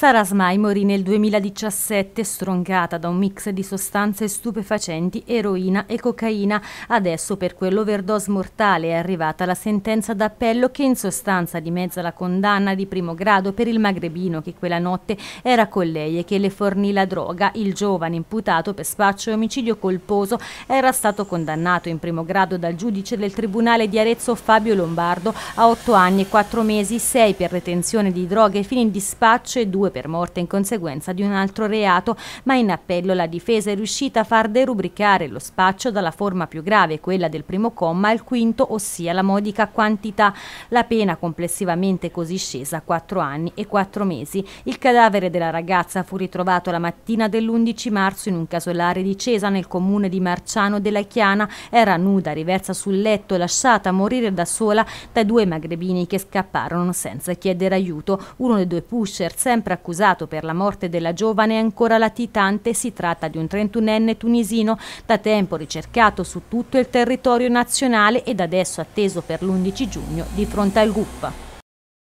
Sara Smai morì nel 2017 stroncata da un mix di sostanze stupefacenti, eroina e cocaina. Adesso per quell'overdose mortale è arrivata la sentenza d'appello che in sostanza dimezza la condanna di primo grado per il magrebino che quella notte era con lei e che le fornì la droga. Il giovane imputato per spaccio e omicidio colposo era stato condannato in primo grado dal giudice del Tribunale di Arezzo Fabio Lombardo a 8 anni e 4 mesi, 6 per retenzione di droghe fini di spaccio e 2 due per morte in conseguenza di un altro reato, ma in appello la difesa è riuscita a far derubricare lo spaccio dalla forma più grave, quella del primo comma, al quinto, ossia la modica quantità. La pena complessivamente così scesa a 4 anni e 4 mesi. Il cadavere della ragazza fu ritrovato la mattina dell'11 marzo in un casolare di Cesa nel comune di Marciano della Chiana. Era nuda, riversa sul letto, lasciata morire da sola da due magrebini che scapparono senza chiedere aiuto. Uno dei due pusher, sempre a accusato per la morte della giovane è ancora latitante. Si tratta di un 31enne tunisino da tempo ricercato su tutto il territorio nazionale ed adesso atteso per l'11 giugno di fronte al GUP.